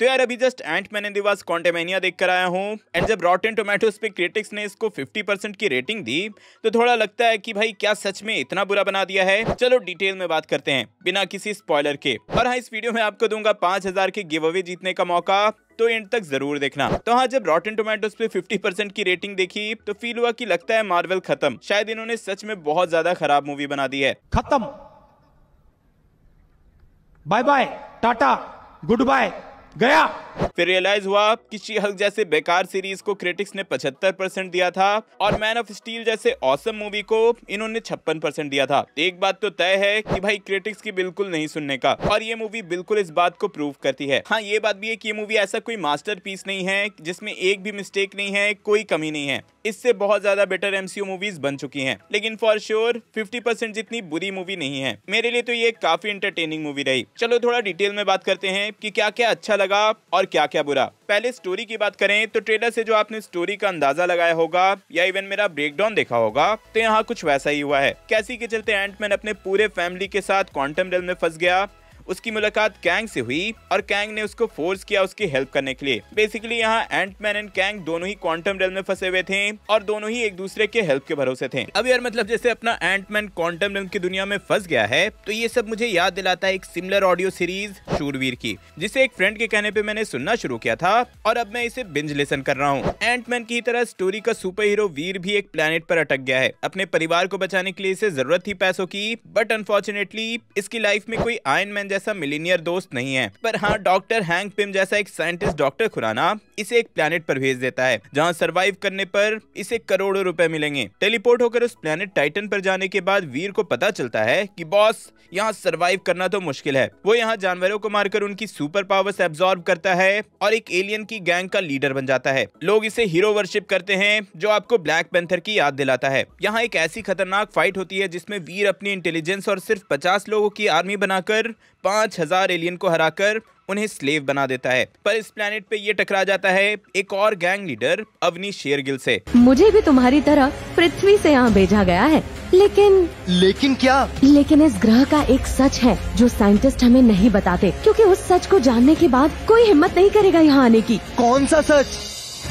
तो यार अभी जस्ट एंट मैन इन दिवास कॉन्टेमेनिया देख कर आया हूँ एंड जब रॉटन टोमेटोज पे क्रिटिक्स ने इसको 50 परसेंट की रेटिंग दी तो थोड़ा लगता है कि भाई क्या सच में इतना बुरा बना दिया है चलो डिटेल में बात करते हैं बिना किसी स्पॉइलर के और हाँ इस वीडियो में आपको दूंगा पांच हजार के गिव अवे जीतने का मौका तो एंड तक जरूर देखना तो हाँ जब रॉटन टोमेटोज पे 50 परसेंट की रेटिंग देखी तो फील हुआ कि लगता है मार्वल खत्म शायद इन्होंने सच में बहुत ज्यादा खराब मूवी बना दी है खत्म bye bye tata goodbye गया फिर रियलाइज हुआ कि शी हल्क जैसे बेकार सीरीज को क्रिटिक्स ने 75 परसेंट दिया था और मैन ऑफ स्टील जैसे औसम मूवी को इन्होंने छप्पन परसेंट दिया था एक बात तो तय है कि भाई क्रिटिक्स की बिल्कुल नहीं सुनने का और ये मूवी बिल्कुल इस बात को प्रूव करती है हाँ ये बात भी है कि ये मूवी ऐसा कोई मास्टर नहीं है जिसमे एक भी मिस्टेक नहीं है कोई कमी नहीं है इससे बहुत ज्यादा बेटर एमसीयू मूवीज बन चुकी हैं लेकिन फॉर श्योर 50 परसेंट जितनी बुरी मूवी नहीं है मेरे लिए तो ये काफी इंटरटेनिंग मूवी रही चलो थोड़ा डिटेल में बात करते हैं कि क्या क्या अच्छा लगा और क्या क्या बुरा पहले स्टोरी की बात करें तो ट्रेलर से जो आपने स्टोरी का अंदाजा लगाया होगा या इवन मेरा ब्रेकडाउन देखा होगा तो यहाँ कुछ वैसा ही हुआ है कैसी के चलते एंटमैन अपने पूरे फैमिली के साथ क्वांटम रेल में फंस गया उसकी मुलाकात कैंग से हुई और कैंग ने उसको फोर्स किया उसकी हेल्प करने के लिए बेसिकली यहाँ एंटमैन एंड कैंग दोनों ही क्वांटम रेल में फंसे हुए थे और दोनों ही एक दूसरे के हेल्प के भरोसे थे अब यार मतलब जैसे अपना मैन क्वांटम रेल की दुनिया में फंस गया है तो ये सब मुझे याद दिलाता है एक सिमिलर ऑडियो सीरीज शूरवीर की जिसे एक फ्रेंड के कहने पे मैंने सुनना शुरू किया था और अब मैं इसे बिंज लेसन कर रहा हूँ एंट मैन की तरह स्टोरी का सुपर हीरो वीर भी एक प्लेनेट पर अटक गया है अपने परिवार को बचाने के लिए इसे जरूरत थी पैसों की बट अनफॉर्चुनेटली इसकी लाइफ में कोई आयन मैन जैसा मिलीनियर दोस्त नहीं है पर हाँ डॉक्टर हैंक पिम जैसा एक साइंटिस्ट डॉक्टर खुराना इसे एक प्लेनेट पर भेज देता है जहाँ सरवाइव करने पर इसे करोड़ों रुपए मिलेंगे टेलीपोर्ट होकर उस प्लेनेट टाइटन पर जाने के बाद वीर को पता चलता है कि बॉस यहाँ सरवाइव करना तो मुश्किल है वो यहाँ जानवरों को मारकर उनकी सुपर पावर्स एब्सॉर्ब करता है और एक एलियन की गैंग का लीडर बन जाता है लोग इसे हीरो वर्शिप करते हैं जो आपको ब्लैक पेंथर की याद दिलाता है यहाँ एक ऐसी खतरनाक फाइट होती है जिसमें वीर अपनी इंटेलिजेंस और सिर्फ पचास लोगों की आर्मी बनाकर पाँच हजार एलियन को हराकर उन्हें स्लेव बना देता है पर इस प्लेनेट पे ये टकरा जाता है एक और गैंग लीडर अवनी शेरगिल से मुझे भी तुम्हारी तरह पृथ्वी से यहाँ भेजा गया है लेकिन लेकिन क्या लेकिन इस ग्रह का एक सच है जो साइंटिस्ट हमें नहीं बताते क्योंकि उस सच को जानने के बाद कोई हिम्मत नहीं करेगा यहाँ आने की कौन सा सच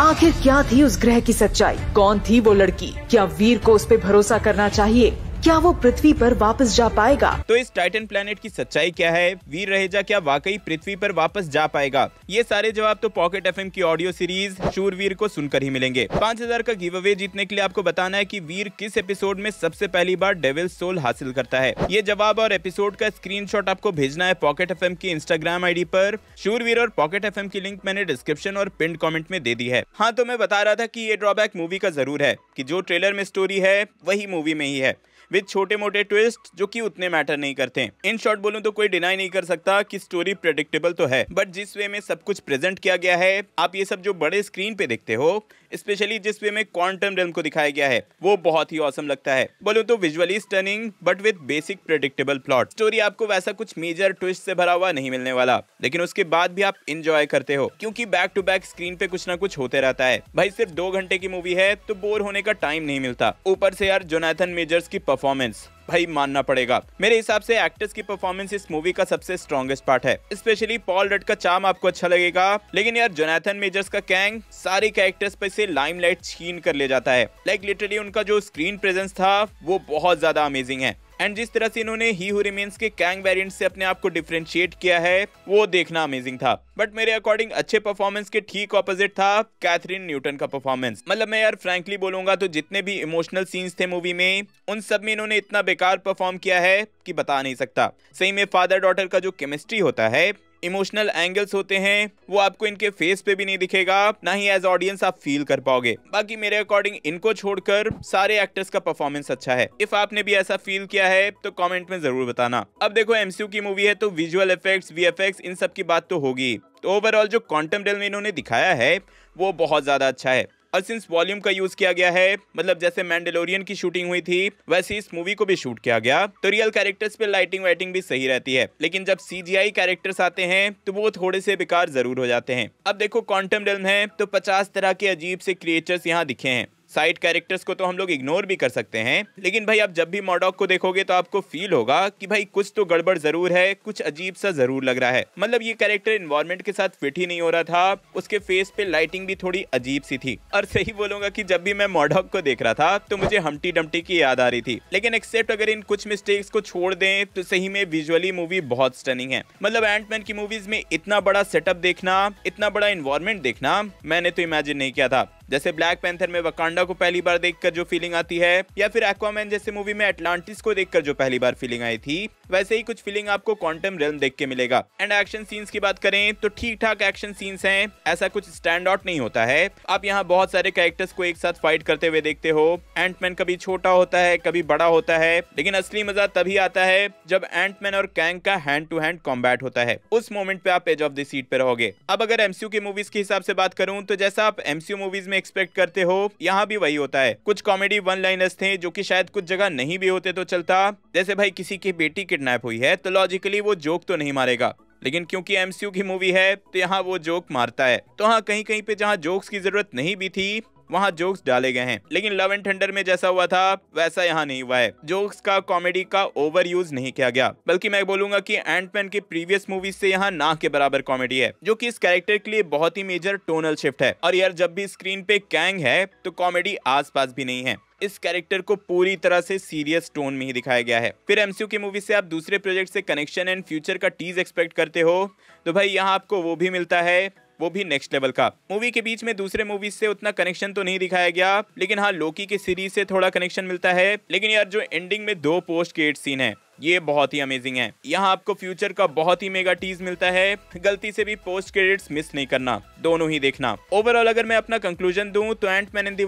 आखिर क्या थी उस ग्रह की सच्चाई कौन थी वो लड़की क्या वीर को उस पर भरोसा करना चाहिए क्या वो पृथ्वी पर वापस जा पाएगा तो इस टाइटन प्लेनेट की सच्चाई क्या है वीर रहेजा क्या वाकई पृथ्वी पर वापस जा पाएगा ये सारे जवाब तो पॉकेट एफ की ऑडियो सीरीज शूरवीर को सुनकर ही मिलेंगे पाँच हजार का गिव अवे जीतने के लिए आपको बताना है की वीर किस एपिसोड में सबसे पहली बार डेविल सोल हासिल करता है ये जवाब और एपिसोड का स्क्रीन आपको भेजना है पॉकेट एफ की इंस्टाग्राम आई पर शूरवीर और पॉकेट एफ की लिंक मैंने डिस्क्रिप्शन और पिंड कॉमेंट में दे दी है हाँ तो मैं बता रहा था की ये ड्रॉबैक मूवी का जरूर है की जो ट्रेलर में स्टोरी है वही मूवी में ही है विद छोटे मोटे ट्विस्ट जो कि उतने मैटर नहीं करते इन शॉर्ट बोलूं तो कोई डिनाई नहीं कर सकता कि स्टोरी प्रेडिक्टेबल तो है बट जिस वे में सब कुछ प्रेजेंट किया गया है आप ये सब जो बड़े स्क्रीन पे देखते हो स्पेशली जिस वे में क्वांटम रेल को दिखाया गया है वो बहुत ही औसम लगता है बोलो तो visually stunning but with basic predictable plot story आपको वैसा कुछ मेजर ट्विस्ट से भरा हुआ नहीं मिलने वाला लेकिन उसके बाद भी आप इंजॉय करते हो क्योंकि बैक टू बैक स्क्रीन पे कुछ ना कुछ होते रहता है भाई सिर्फ दो घंटे की मूवी है तो बोर होने का टाइम नहीं मिलता ऊपर से यार जोनाथन मेजर्स की परफॉर्मेंस भाई मानना पड़ेगा मेरे हिसाब से एक्ट्रेस की परफॉर्मेंस इस मूवी का सबसे स्ट्रॉन्गेस्ट पार्ट है स्पेशली पॉल रट का चाम आपको अच्छा लगेगा लेकिन यार जोनाथन मेजर्स का कैंग सारे कैरेक्टर्स पर से लाइमलाइट छीन कर ले जाता है लाइक like, लिटरली उनका जो स्क्रीन प्रेजेंस था वो बहुत ज्यादा अमेजिंग है एंड जिस तरह से इन्होंने ही हु रिमेन्स के कैंग वेरिएंट से अपने आप को डिफ्रेंशिएट किया है वो देखना अमेजिंग था बट मेरे अकॉर्डिंग अच्छे परफॉर्मेंस के ठीक ऑपोजिट था कैथरीन न्यूटन का परफॉर्मेंस मतलब मैं यार फ्रेंकली बोलूंगा तो जितने भी इमोशनल सीन्स थे मूवी में उन सब में इन्होंने इतना बेकार परफॉर्म किया है कि बता नहीं सकता सही में फादर डॉटर का जो केमिस्ट्री होता है इमोशनल एंगल्स होते हैं वो आपको इनके फेस पे भी नहीं दिखेगा ना ही एज ऑडियंस आप फील कर पाओगे बाकी मेरे अकॉर्डिंग इनको छोड़कर सारे एक्टर्स का परफॉर्मेंस अच्छा है इफ आपने भी ऐसा फील किया है तो कमेंट में जरूर बताना अब देखो एमसीयू की मूवी है तो विजुअल इफेक्ट्स वीएफएक्स इन सब की बात तो होगी तो ओवरऑल जो क्वांटम डेल में इन्होंने दिखाया है वो बहुत ज्यादा अच्छा है असिंस वॉल्यूम का यूज किया गया है मतलब जैसे मैंडेलोरियन की शूटिंग हुई थी वैसे इस मूवी को भी शूट किया गया तो रियल कैरेक्टर्स पे लाइटिंग वाइटिंग भी सही रहती है लेकिन जब सीजीआई कैरेक्टर्स आते हैं तो वो थोड़े से बेकार जरूर हो जाते हैं अब देखो क्वांटम रिल्म है तो पचास तरह के अजीब से क्रिएचर्स यहाँ दिखे हैं साइड कैरेक्टर्स को तो हम लोग इग्नोर भी कर सकते हैं लेकिन भाई आप जब भी मॉडॉक को देखोगे तो आपको फील होगा कि भाई कुछ तो गड़बड़ जरूर है कुछ अजीब सा जरूर लग रहा है मतलब ये कैरेक्टर इन्वायरमेंट के साथ फिट ही नहीं हो रहा था उसके फेस पे लाइटिंग भी थोड़ी अजीब सी थी और सही बोलूंगा की जब भी मैं मॉडॉक को देख रहा था तो मुझे हमटी डमटी की याद आ रही थी लेकिन एक्सेप्ट अगर इन कुछ मिस्टेक्स को छोड़ दें तो सही में विजुअली मूवी बहुत स्टनिंग है मतलब एंटमैन की मूवीज में इतना बड़ा सेटअप देखना इतना बड़ा इन्वायरमेंट देखना मैंने तो इमेजिन नहीं किया था जैसे ब्लैक पैंथर में वकांडा को पहली बार देखकर जो फीलिंग आती है या फिर एक्वामैन जैसे मूवी में एटलांटिस को देखकर जो पहली बार फीलिंग आई थी वैसे ही कुछ फीलिंग आपको क्वांटम रिल्म देख के मिलेगा एंड एक्शन सीन्स की बात करें तो ठीक ठाक एक्शन सीन्स हैं ऐसा कुछ स्टैंड आउट नहीं होता है आप यहाँ बहुत सारे कैरेक्टर्स को एक साथ फाइट करते हुए देखते हो एंटमैन कभी छोटा होता है कभी बड़ा होता है लेकिन असली मजा तभी आता है जब एंटमैन और कैंग का हैंड टू हैंड कॉम्बैट होता है उस मोमेंट पे आप एज ऑफ द सीट पे रहोगे अब अगर एमसीयू की मूवीज के हिसाब से बात करूँ तो जैसा आप एमसीयू मूवीज में में एक्सपेक्ट करते हो यहाँ भी वही होता है कुछ कॉमेडी वन लाइनर्स थे जो की शायद कुछ जगह नहीं भी होते तो चलता जैसे भाई किसी की बेटी किडनैप हुई है तो लॉजिकली वो जोक तो नहीं मारेगा लेकिन क्योंकि एमसीयू की मूवी है तो यहाँ वो जोक मारता है तो हाँ कहीं कहीं पे जहाँ जोक्स की जरूरत नहीं भी थी वहाँ जोक्स डाले गए हैं लेकिन लव एंड थंडर में जैसा हुआ था वैसा यहाँ नहीं हुआ है जोक्स का कॉमेडी का ओवर यूज नहीं किया गया बल्कि मैं बोलूंगा की एंडमैन की प्रीवियस मूवीज से यहाँ ना के बराबर कॉमेडी है जो की इस कैरेक्टर के लिए बहुत ही मेजर टोनल शिफ्ट है और यार जब भी स्क्रीन पे कैंग है तो कॉमेडी पास भी नहीं है इस कैरेक्टर को पूरी तरह से सीरियस टोन में ही दिखाया गया है फिर एमसीयू की मूवी से आप दूसरे प्रोजेक्ट से कनेक्शन एंड फ्यूचर का टीज एक्सपेक्ट करते हो तो भाई यहाँ आपको वो भी मिलता है वो भी नेक्स्ट लेवल का मूवी के बीच में दूसरे मूवीज से उतना कनेक्शन तो नहीं दिखाया गया लेकिन हाँ लोकी के सीरीज से थोड़ा कनेक्शन मिलता है लेकिन यार जो एंडिंग में दो पोस्ट क्रेड सीन है ये बहुत ही अमेजिंग है यहाँ आपको फ्यूचर का बहुत ही मेगा टीज मिलता है गलती से भी पोस्ट क्रेडिट्स मिस नहीं करना दोनों ही देखना ओवरऑल अगर मैं अपना कंक्लूजन दूं तो एंट मैन इन दी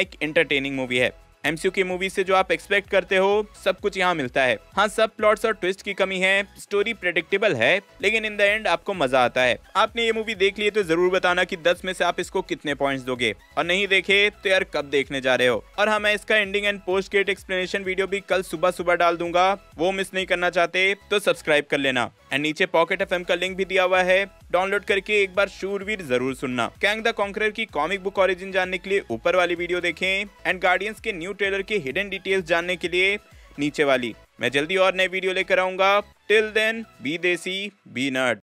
एक एंटरटेनिंग मूवी है एमसीयू की मूवी से जो आप एक्सपेक्ट करते हो सब कुछ यहाँ मिलता है हाँ सब प्लॉट्स और ट्विस्ट की कमी है स्टोरी प्रेडिक्टेबल है लेकिन इन द एंड आपको मजा आता है आपने ये मूवी देख लिए तो जरूर बताना की दस में से आप इसको कितने पॉइंट दोगे और नहीं देखे तो यार कब देखने जा रहे हो और हाँ मैं इसका एंडिंग एंड पोस्ट गेट एक्सप्लेनेशन वीडियो भी कल सुबह सुबह डाल दूंगा वो मिस नहीं करना चाहते तो सब्सक्राइब कर लेना एंड नीचे पॉकेट एफ का लिंक भी दिया हुआ है डाउनलोड करके एक बार शूरवीर जरूर सुनना कैंग द कॉन्क्रेर की कॉमिक बुक ऑरिजिन जानने के लिए ऊपर वाली वीडियो देखें एंड गार्डियंस के न्यू ट्रेलर के हिडन डिटेल्स जानने के लिए नीचे वाली मैं जल्दी और नए वीडियो लेकर आऊंगा till then be desi be nut